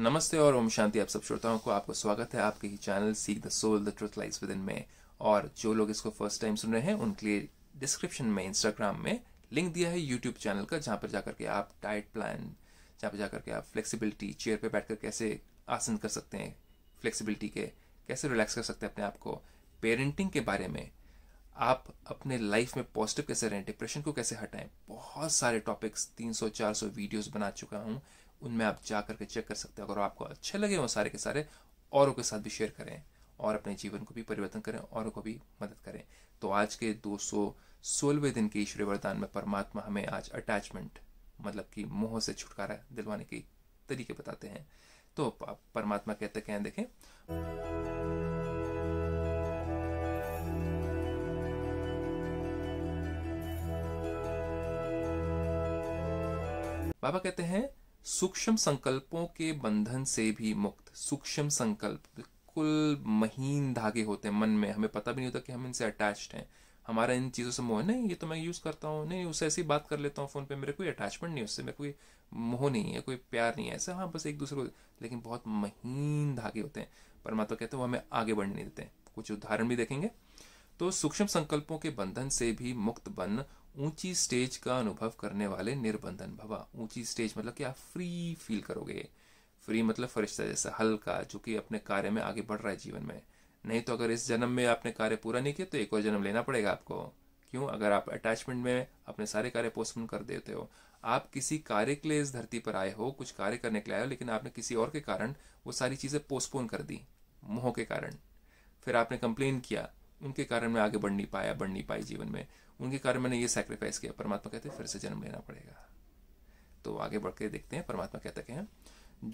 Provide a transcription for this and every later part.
नमस्ते और ओम शांति आप सब श्रोताओं को आपका स्वागत है आपके ही channel seek the soul the truth lies within में और जो लोग इसको फर्स्ट टाइम सुन रहे हैं उनके लिए डिस्क्रिप्शन में इंस्टाग्राम में लिंक दिया है यूट्यूब चैनल का जहाँ पर जाकर के आप डाइट प्लान जहाँ पर जाकर के आप फ्लेक्सिबिलिटी चेयर पर बैठ कर कैसे आसन कर सकते हैं फ्लेक्सिबिलिटी के कैसे रिलैक्स कर सकते हैं अपने आप को पेरेंटिंग के बारे में आप अपने लाइफ में पॉजिटिव कैसे रहें डिप्रेशन को कैसे हटाएं बहुत सारे टॉपिक्स 300-400 वीडियोस बना चुका हूँ उनमें आप जा करके चेक कर सकते हैं अगर आपको अच्छे लगे वो सारे के सारे औरों के साथ भी शेयर करें और अपने जीवन को भी परिवर्तन करें औरों को भी मदद करें तो आज के दो सौ सोलहवें दिन के ईश्वरी वरदान में परमात्मा हमें आज अटैचमेंट मतलब कि मोह से छुटकारा दिलवाने के तरीके बताते हैं तो परमात्मा कहते कहें देखें बाबा कहते हैं सूक्ष्म संकल्पों के बंधन से भी मुक्त सूक्ष्म संकल्प बिल्कुल महीन धागे होते हैं मन में हमें पता भी नहीं होता कि हम इनसे अटैच्ड हैं हमारा इन चीज़ों से मोह नहीं ये तो मैं यूज़ करता हूँ नहीं उससे ऐसी बात कर लेता हूँ फ़ोन पे मेरे कोई अटैचमेंट नहीं उससे मेरे कोई मोह नहीं है कोई प्यार नहीं है ऐसा हाँ बस एक दूसरे को लेकिन बहुत महीन धागे होते हैं परमात्मा कहते हैं वो हमें आगे बढ़ने नहीं देते हैं कुछ उदाहरण भी देखेंगे तो सूक्ष्म संकल्पों के बंधन से भी मुक्त बन ऊंची स्टेज का अनुभव करने वाले निर्बंधन भवा ऊंची स्टेज मतलब कि आप फ्री फील करोगे फ्री मतलब फरिश्ता जैसा हल्का जो कि अपने कार्य में आगे बढ़ रहा है जीवन में नहीं तो अगर इस जन्म में आपने कार्य पूरा नहीं किया तो एक और जन्म लेना पड़ेगा आपको क्यों अगर आप अटैचमेंट में अपने सारे कार्य पोस्टपोन कर देते हो आप किसी कार्य के लिए इस धरती पर आए हो कुछ कार्य करने के लिए आए हो लेकिन आपने किसी और के कारण वो सारी चीज़ें पोस्टपोन कर दी मोह के कारण फिर आपने कंप्लेन किया उनके कारण मैं आगे बढ़ नहीं पाया बढ़ नहीं पाई जीवन में उनके कारण मैंने ये सेक्रीफाइस किया परमात्मा कहते हैं फिर से जन्म लेना पड़ेगा तो आगे बढ़ के देखते हैं परमात्मा कहते हैं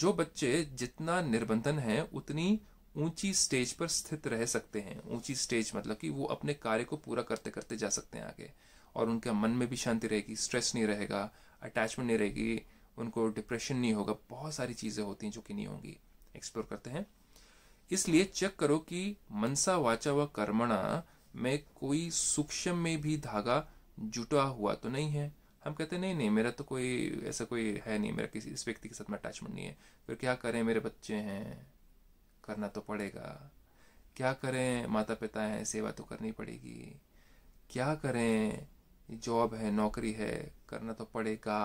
जो बच्चे जितना निर्बंधन है उतनी ऊंची स्टेज पर स्थित रह सकते हैं ऊंची स्टेज मतलब कि वो अपने कार्य को पूरा करते करते जा सकते हैं आगे और उनके मन में भी शांति रहेगी स्ट्रेस नहीं रहेगा अटैचमेंट नहीं रहेगी उनको डिप्रेशन नहीं होगा बहुत सारी चीज़ें होती हैं जो कि नहीं होंगी एक्सप्लोर करते हैं इसलिए चेक करो कि मनसा वाचा व वा कर्मणा में कोई सूक्ष्म में भी धागा जुटा हुआ तो नहीं है हम कहते नहीं नहीं मेरा तो कोई ऐसा कोई है नहीं मेरा किसी इस व्यक्ति के साथ में अटैचमेंट नहीं है फिर क्या करें मेरे बच्चे हैं करना तो पड़ेगा क्या करें माता पिता हैं सेवा तो करनी पड़ेगी क्या करें जॉब है नौकरी है करना तो पड़ेगा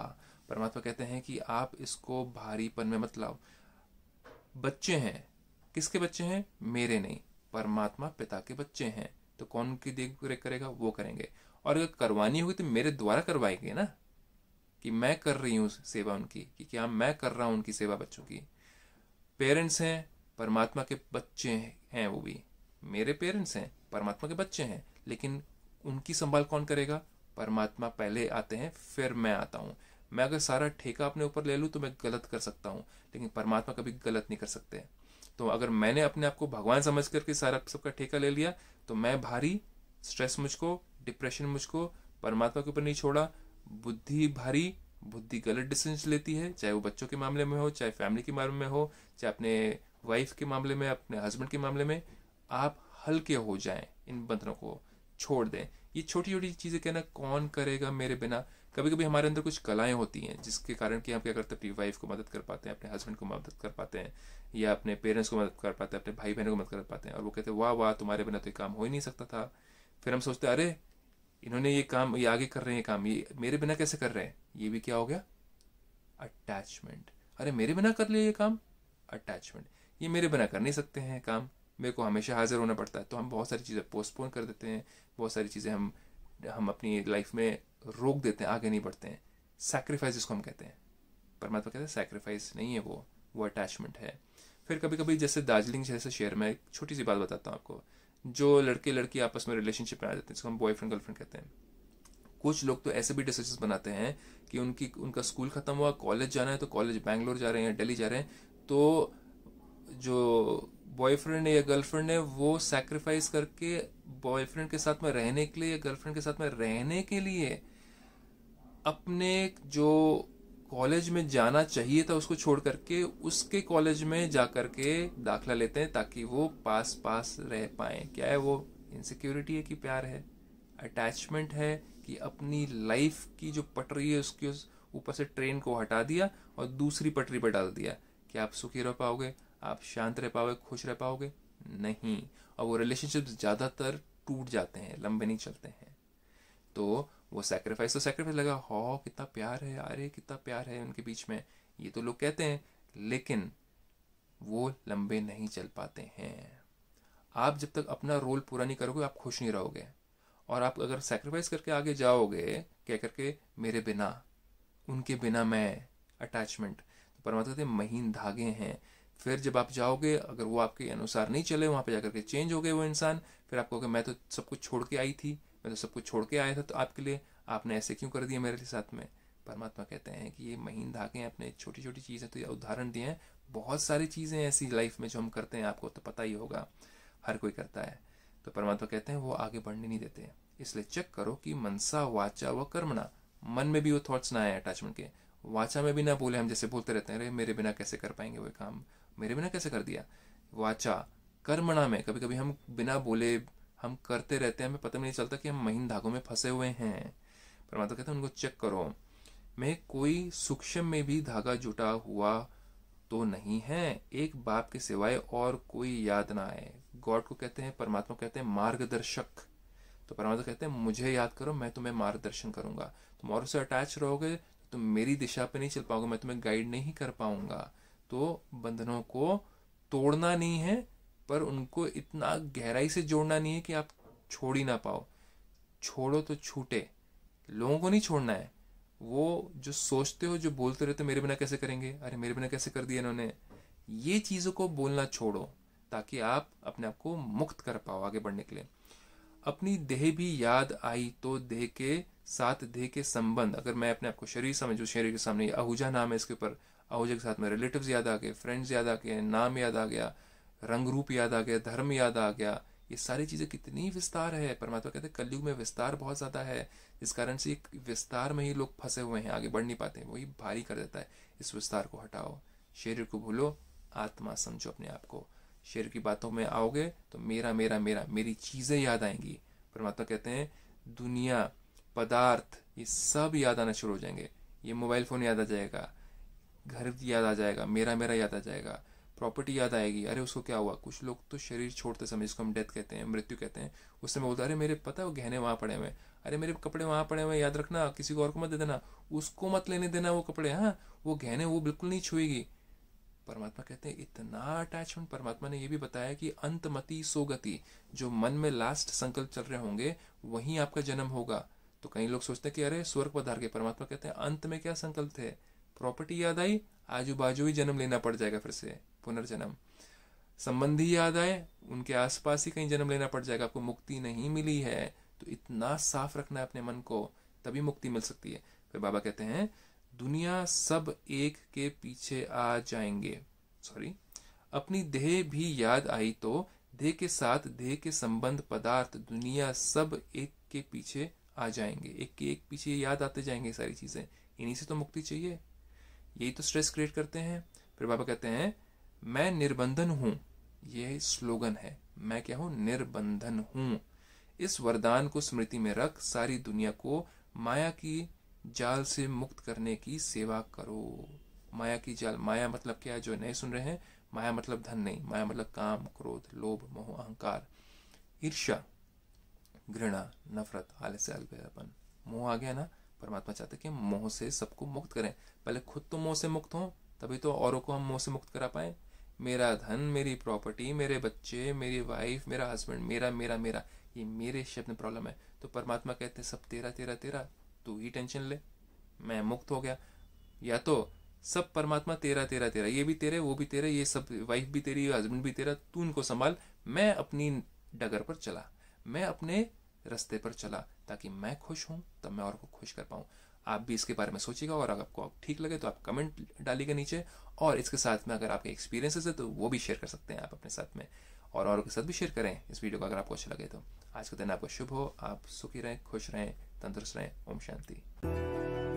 परमात्मा कहते हैं कि आप इसको भारीपन में मतलब बच्चे हैं किसके बच्चे हैं मेरे नहीं परमात्मा पिता के बच्चे हैं तो कौन की देख रेख करेगा वो करेंगे और अगर करवानी होगी तो मेरे द्वारा करवाएंगे ना कि मैं कर रही हूँ सेवा उनकी कि क्या मैं कर रहा हूँ उनकी सेवा बच्चों की पेरेंट्स हैं परमात्मा के बच्चे हैं वो भी मेरे पेरेंट्स हैं परमात्मा के बच्चे हैं लेकिन उनकी संभाल कौन करेगा परमात्मा पहले आते हैं फिर मैं आता हूँ मैं अगर सारा ठेका अपने ऊपर ले लूँ तो मैं गलत कर सकता हूँ लेकिन परमात्मा कभी गलत नहीं कर सकते तो अगर मैंने अपने आप को भगवान समझ करके सारा सबका ठेका ले लिया तो मैं भारी स्ट्रेस मुझको डिप्रेशन मुझको परमात्मा के ऊपर नहीं छोड़ा बुद्धि भारी बुद्धि गलत डिसीजन लेती है चाहे वो बच्चों के मामले में हो चाहे फैमिली के मामले में हो चाहे अपने वाइफ के मामले में अपने हस्बैंड के मामले में आप हल्के हो जाएं इन बंधनों को छोड़ दें ये छोटी छोटी चीज़ें कहना कौन करेगा मेरे बिना कभी कभी हमारे अंदर कुछ कलाएं होती हैं जिसके कारण कि हम क्या करते हैं अपनी वाइफ को मदद कर पाते हैं अपने हस्बैंड को मदद कर पाते हैं या अपने पेरेंट्स को मदद कर पाते हैं अपने भाई बहनों को मदद कर पाते हैं और वो कहते हैं वाह वाह तुम्हारे बिना तो ये काम हो ही नहीं सकता था फिर हम सोचते अरे इन्होंने ये काम ये आगे कर रहे हैं काम ये मेरे बिना कैसे कर रहे हैं ये भी क्या हो गया अटैचमेंट अरे मेरे बिना कर लिया ये काम अटैचमेंट ये मेरे बिना कर नहीं सकते हैं काम मेरे को हमेशा हाज़िर होना पड़ता है तो हम बहुत सारी चीज़ें पोस्टपोन कर देते हैं बहुत सारी चीज़ें हम हम अपनी लाइफ में रोक देते हैं आगे नहीं बढ़ते हैं सेक्रीफाइस जिसको हम कहते हैं परमात्मा कहते हैं सेक्रीफाइस नहीं है वो वो अटैचमेंट है फिर कभी कभी जैसे दार्जिलिंग जैसे शहर में एक छोटी सी बात बताता हूँ आपको जो लड़के लड़की आपस में रिलेशनशिप में आ जाते हैं जिसको हम बॉयफ्रेंड गर्लफ्रेंड कहते हैं कुछ लोग तो ऐसे भी डिसीजन बनाते हैं कि उनकी उनका स्कूल ख़त्म हुआ कॉलेज जाना है तो कॉलेज बैंगलोर जा रहे हैं या दिल्ली जा रहे हैं तो जो बॉयफ्रेंड या गर्लफ्रेंड है वो सेक्रीफाइस करके बॉयफ्रेंड के साथ में रहने के लिए या गर्लफ्रेंड के साथ में रहने के लिए अपने जो कॉलेज में जाना चाहिए था उसको छोड़ करके उसके कॉलेज में जा करके दाखिला लेते हैं ताकि वो पास पास रह पाए क्या है वो इनसिक्योरिटी है कि प्यार है अटैचमेंट है कि अपनी लाइफ की जो पटरी है उसके ऊपर से ट्रेन को हटा दिया और दूसरी पटरी पर डाल दिया क्या आप सुखी रह पाओगे आप शांत रह पाओगे खुश रह पाओगे नहीं और वो रिलेशनशिप ज़्यादातर टूट जाते हैं लंबे नहीं चलते हैं तो वो सेक्रीफाइस तो सेक्रीफाइस लगा हो कितना प्यार है अरे कितना प्यार है उनके बीच में ये तो लोग कहते हैं लेकिन वो लंबे नहीं चल पाते हैं आप जब तक अपना रोल पूरा नहीं करोगे आप खुश नहीं रहोगे और आप अगर सेक्रीफाइस करके आगे जाओगे कह करके मेरे बिना उनके बिना मैं अटैचमेंट तो परमात्मा कहते महीन धागे हैं फिर जब आप जाओगे अगर वो आपके अनुसार नहीं चले वहाँ पर जाकर के चेंज हो गए वो इंसान फिर आपको मैं तो सब कुछ छोड़ के आई थी मैं तो सब कुछ छोड़ के आया था तो आपके लिए आपने ऐसे क्यों कर दिया मेरे साथ में परमात्मा कहते हैं कि ये महीन धागे हैं अपने छोटी छोटी चीज़ें तो ये उदाहरण दिए हैं बहुत सारी चीज़ें ऐसी लाइफ में जो हम करते हैं आपको तो पता ही होगा हर कोई करता है तो परमात्मा कहते हैं वो आगे बढ़ने नहीं देते इसलिए चेक करो कि मनसा वाचा व कर्मणा मन में भी वो थॉट्स ना आए अटैचमेंट के वाचा में भी ना बोले हम जैसे बोलते रहते हैं अरे मेरे बिना कैसे कर पाएंगे वो काम मेरे बिना कैसे कर दिया वाचा अच्छा, कर्मणा में कभी कभी हम बिना बोले हम करते रहते हैं हमें पता नहीं चलता कि हम महीन धागों में फंसे हुए हैं परमात्मा कहते हैं उनको चेक करो मैं कोई सूक्ष्म में भी धागा जुटा हुआ तो नहीं है एक बाप के सिवाय और कोई याद ना आए गॉड को कहते हैं परमात्मा को कहते हैं मार्गदर्शक तो परमात्मा कहते हैं मुझे याद करो मैं तुम्हें मार्गदर्शन करूंगा तुम और से अटैच रहोगे तो तुम मेरी दिशा पे नहीं चल पाओगे मैं तुम्हें गाइड नहीं कर पाऊंगा तो बंधनों को तोड़ना नहीं है पर उनको इतना गहराई से जोड़ना नहीं है कि आप छोड़ ही ना पाओ छोड़ो तो छूटे लोगों को नहीं छोड़ना है वो जो सोचते हो जो बोलते रहते मेरे बिना कैसे करेंगे अरे मेरे बिना कैसे कर दिया इन्होंने ये चीज़ों को बोलना छोड़ो ताकि आप अपने आप को मुक्त कर पाओ आगे बढ़ने के लिए अपनी देह भी याद आई तो देह के साथ देह के संबंध अगर मैं अपने आप को शरीर समझू शरीर के सामने आहूजा नाम है इसके ऊपर आहूजा के साथ में रिलेटिव याद आ गए फ्रेंड्स याद आ गए नाम याद आ गया रंग रूप याद आ गया धर्म याद आ गया ये सारी चीज़ें कितनी विस्तार है परमात्मा कहते हैं कलयुग में विस्तार बहुत ज़्यादा है इस कारण से विस्तार में ही लोग फंसे हुए हैं आगे बढ़ नहीं पाते हैं वही भारी कर देता है इस विस्तार को हटाओ शरीर को भूलो आत्मा समझो अपने आप को शरीर की बातों में आओगे तो मेरा मेरा मेरा मेरी चीज़ें याद आएंगी परमात्मा कहते हैं दुनिया पदार्थ ये सब याद आना शुरू हो जाएंगे ये मोबाइल फ़ोन याद आ जाएगा घर याद आ जाएगा मेरा मेरा याद आ जाएगा प्रॉपर्टी याद आएगी अरे उसको क्या हुआ कुछ लोग तो शरीर छोड़ते समय जिसको हम डेथ कहते हैं मृत्यु कहते हैं उस समय बोलते अरे मेरे पता है वो गहने वहाँ पड़े हुए अरे मेरे कपड़े वहाँ पड़े हुए याद रखना किसी को और को मत दे देना उसको मत लेने देना वो कपड़े हाँ वो गहने वो बिल्कुल नहीं छुएगी परमात्मा कहते हैं इतना अटैचमेंट परमात्मा ने ये भी बताया कि अंत अंतमति सोगति जो मन में लास्ट संकल्प चल रहे होंगे वहीं आपका जन्म होगा तो कई लोग सोचते हैं कि अरे स्वर्ग पधार के परमात्मा कहते हैं अंत में क्या संकल्प थे प्रॉपर्टी याद आई आजू बाजू ही जन्म लेना पड़ जाएगा फिर से पुनर्जन्म संबंधी याद आए उनके आसपास ही कहीं जन्म लेना पड़ जाएगा आपको मुक्ति नहीं मिली है तो इतना साफ रखना है अपने मन को तभी मुक्ति मिल सकती है फिर बाबा कहते हैं दुनिया सब एक के पीछे आ जाएंगे सॉरी अपनी देह भी याद आई तो देह के साथ देह के संबंध पदार्थ दुनिया सब एक के पीछे आ जाएंगे एक के एक पीछे याद आते जाएंगे सारी चीजें इन्हीं से तो मुक्ति चाहिए यही तो स्ट्रेस क्रिएट करते हैं फिर बाबा कहते हैं मैं निर्बंधन हूं ये स्लोगन है मैं क्या हूं निर्बंधन हूं इस वरदान को स्मृति में रख सारी दुनिया को माया की जाल से मुक्त करने की सेवा करो माया की जाल माया मतलब क्या है जो नहीं सुन रहे हैं माया मतलब धन नहीं माया मतलब काम क्रोध लोभ मोह अहंकार ईर्ष्या घृणा नफरत आलस्य अलबेपन मोह आ गया ना परमात्मा चाहते हैं कि मोह से सबको मुक्त करें पहले खुद तो मोह से मुक्त हों तभी तो औरों को हम मोह से मुक्त करा पाए मेरा धन मेरी प्रॉपर्टी मेरे बच्चे मेरी वाइफ मेरा हस्बैंड मेरा मेरा मेरा ये मेरे शब्द में प्रॉब्लम है तो परमात्मा कहते हैं सब तेरा तेरा तेरा तू ही टेंशन ले मैं मुक्त हो गया या तो सब परमात्मा तेरा तेरा तेरा ये भी तेरे वो भी तेरे ये सब वाइफ भी तेरी हस्बैंड भी तेरा तू इनको संभाल मैं अपनी डगर पर चला मैं अपने रास्ते पर चला ताकि मैं खुश हूँ तब मैं और को खुश कर पाऊँ आप भी इसके बारे में सोचिएगा और अगर आपको ठीक लगे तो आप कमेंट डालिएगा नीचे और इसके साथ में अगर आपके एक्सपीरियंसेस है तो वो भी शेयर कर सकते हैं आप अपने साथ में और औरों के साथ भी शेयर करें इस वीडियो को अगर आपको अच्छा लगे तो आज का दिन आपको शुभ हो आप सुखी रहें खुश रहें तंदुरुस्त रहें ओम शांति